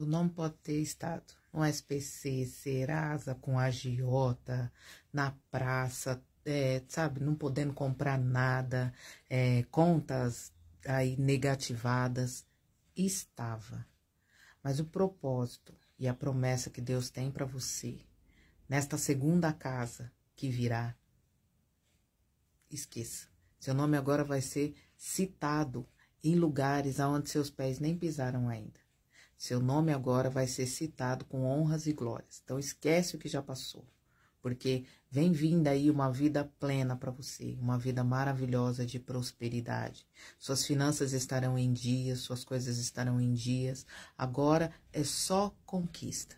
Tu não pode ter estado no SPC, Serasa, com agiota, na praça, é, sabe, não podendo comprar nada, é, contas aí negativadas. Estava. Mas o propósito e a promessa que Deus tem para você nesta segunda casa que virá, esqueça. Seu nome agora vai ser citado em lugares aonde seus pés nem pisaram ainda. Seu nome agora vai ser citado com honras e glórias. Então esquece o que já passou, porque vem vindo aí uma vida plena para você, uma vida maravilhosa de prosperidade. Suas finanças estarão em dias, suas coisas estarão em dias. Agora é só conquista.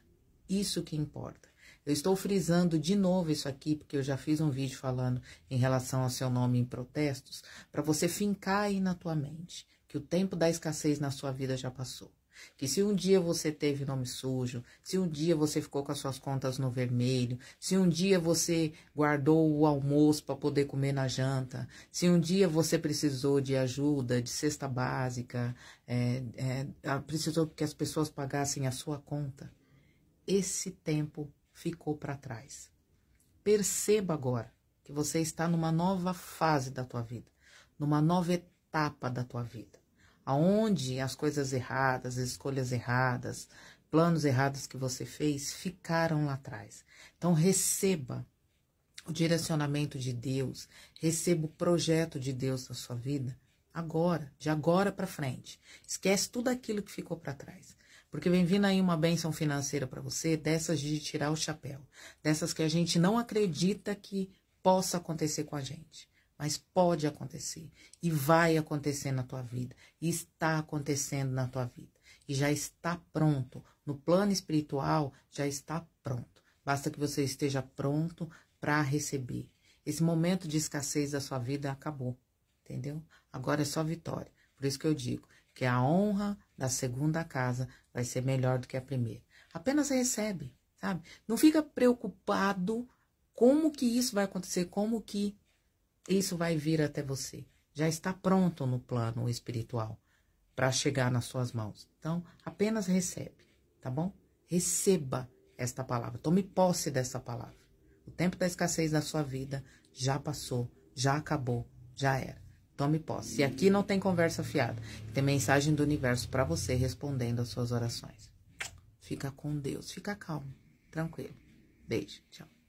Isso que importa. Eu estou frisando de novo isso aqui, porque eu já fiz um vídeo falando em relação ao seu nome em protestos, para você fincar aí na tua mente que o tempo da escassez na sua vida já passou. Que se um dia você teve nome sujo, se um dia você ficou com as suas contas no vermelho, se um dia você guardou o almoço para poder comer na janta, se um dia você precisou de ajuda, de cesta básica, é, é, ah, precisou que as pessoas pagassem a sua conta, esse tempo ficou para trás. Perceba agora que você está numa nova fase da tua vida, numa nova etapa da tua vida aonde as coisas erradas, as escolhas erradas, planos errados que você fez ficaram lá atrás. Então receba o direcionamento de Deus, receba o projeto de Deus na sua vida agora, de agora para frente. Esquece tudo aquilo que ficou para trás. Porque vem vindo aí uma benção financeira para você, dessas de tirar o chapéu, dessas que a gente não acredita que possa acontecer com a gente mas pode acontecer e vai acontecer na tua vida, e está acontecendo na tua vida, e já está pronto. No plano espiritual, já está pronto. Basta que você esteja pronto para receber. Esse momento de escassez da sua vida acabou, entendeu? Agora é só vitória. Por isso que eu digo que a honra da segunda casa vai ser melhor do que a primeira. Apenas recebe, sabe? Não fica preocupado como que isso vai acontecer, como que isso vai vir até você. Já está pronto no plano espiritual para chegar nas suas mãos. Então, apenas recebe, tá bom? Receba esta palavra. Tome posse dessa palavra. O tempo da escassez da sua vida já passou, já acabou, já era. Tome posse. E aqui não tem conversa fiada. Tem mensagem do universo para você respondendo às suas orações. Fica com Deus, fica calmo, tranquilo. Beijo, tchau.